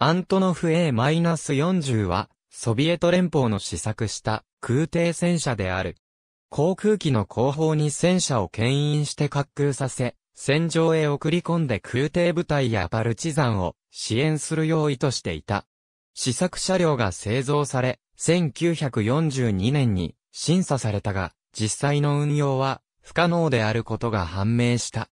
アントノフ A-40 は、ソビエト連邦の試作した空挺戦車である。航空機の後方に戦車を牽引して滑空させ、戦場へ送り込んで空挺部隊やパルチザンを支援する用意としていた。試作車両が製造され、1942年に審査されたが、実際の運用は不可能であることが判明した。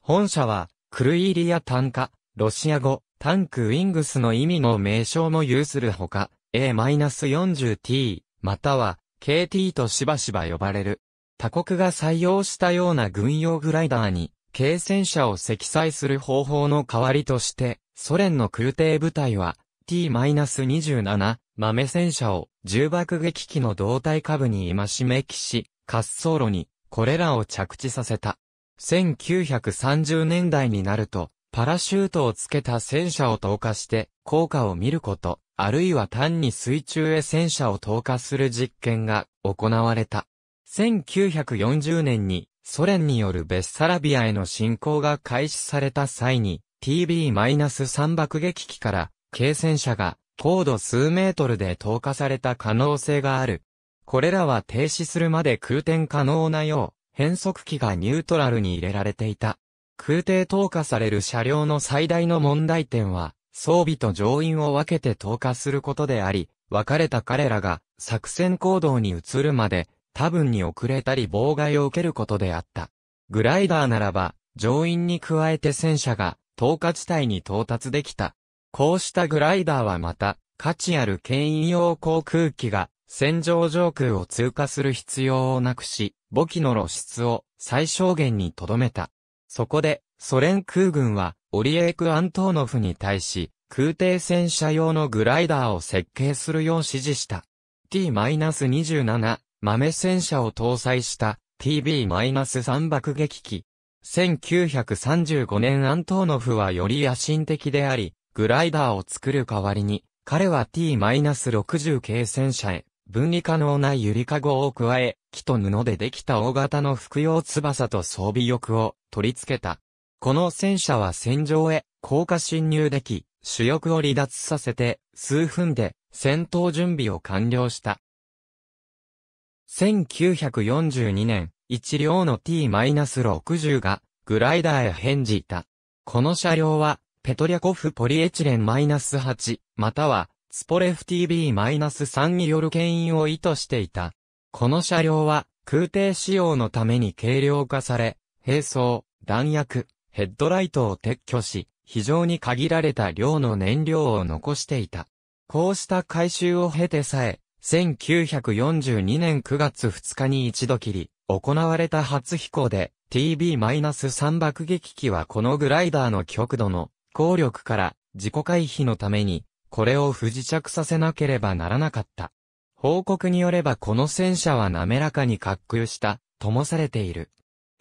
本社は、クルイリア単価、ロシア語、タンクウィングスの意味の名称も有するほか、A-40T、または KT としばしば呼ばれる。他国が採用したような軍用グライダーに、軽戦車を積載する方法の代わりとして、ソ連の空挺部隊は、T-27、豆戦車を重爆撃機の胴体下部に今しめきし、滑走路にこれらを着地させた。1930年代になると、パラシュートをつけた戦車を投下して効果を見ること、あるいは単に水中へ戦車を投下する実験が行われた。1940年にソ連によるベッサラビアへの侵攻が開始された際に TB-3 爆撃機から軽戦車が高度数メートルで投下された可能性がある。これらは停止するまで空転可能なよう、変速機がニュートラルに入れられていた。空挺投下される車両の最大の問題点は、装備と乗員を分けて投下することであり、別れた彼らが作戦行動に移るまで、多分に遅れたり妨害を受けることであった。グライダーならば、乗員に加えて戦車が、投下地帯に到達できた。こうしたグライダーはまた、価値ある牽引用航空機が、戦場上空を通過する必要をなくし、母機の露出を最小限に留めた。そこで、ソ連空軍は、オリエーク・アントーノフに対し、空挺戦車用のグライダーを設計するよう指示した。T-27 豆戦車を搭載した TB-3 爆撃機。1935年アントーノフはより野心的であり、グライダーを作る代わりに、彼は T-60 系戦車へ、分離可能なゆりかごを加え、木と布でできた大型の服用翼と装備翼を取り付けた。この戦車は戦場へ、降下侵入でき、主翼を離脱させて、数分で、戦闘準備を完了した。1942年、1両の T-60 が、グライダーへ返事いた。この車両は、ペトリャコフポリエチレン -8、または、スポレフ TB-3 による牽引を意図していた。この車両は、空挺仕様のために軽量化され、兵装、弾薬、ヘッドライトを撤去し、非常に限られた量の燃料を残していた。こうした回収を経てさえ、1942年9月2日に一度きり、行われた初飛行で、TB-3 爆撃機はこのグライダーの極度の効力から自己回避のために、これを不時着させなければならなかった。報告によればこの戦車は滑らかに滑空した、ともされている。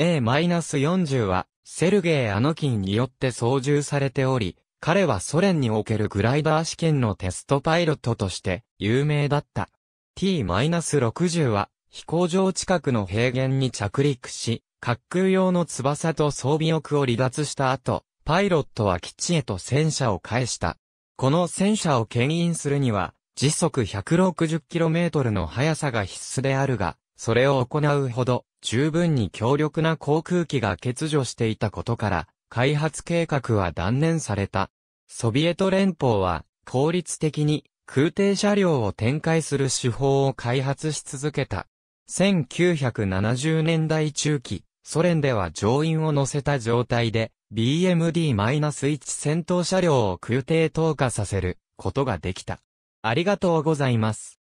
A-40 は、セルゲイ・アノキンによって操縦されており、彼はソ連におけるグライダー試験のテストパイロットとして有名だった。T-60 は飛行場近くの平原に着陸し、滑空用の翼と装備翼を離脱した後、パイロットは基地へと戦車を返した。この戦車を牽引するには、時速 160km の速さが必須であるが、それを行うほど十分に強力な航空機が欠如していたことから、開発計画は断念された。ソビエト連邦は効率的に空挺車両を展開する手法を開発し続けた。1970年代中期、ソ連では乗員を乗せた状態で BMD-1 戦闘車両を空挺投下させることができた。ありがとうございます。